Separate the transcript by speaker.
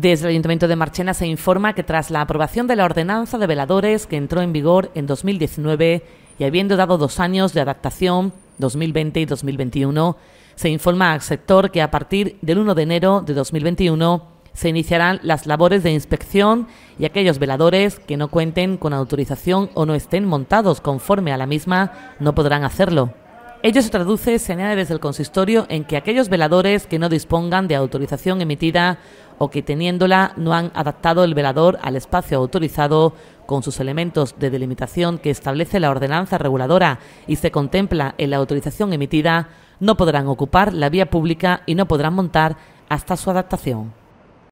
Speaker 1: Desde el Ayuntamiento de Marchena se informa que tras la aprobación de la ordenanza de veladores que entró en vigor en 2019 y habiendo dado dos años de adaptación, 2020 y 2021, se informa al sector que a partir del 1 de enero de 2021 se iniciarán las labores de inspección y aquellos veladores que no cuenten con autorización o no estén montados conforme a la misma no podrán hacerlo. Ello se traduce, se añade desde el consistorio, en que aquellos veladores que no dispongan de autorización emitida o que teniéndola no han adaptado el velador al espacio autorizado con sus elementos de delimitación que establece la ordenanza reguladora y se contempla en la autorización emitida, no podrán ocupar la vía pública y no podrán montar hasta su adaptación.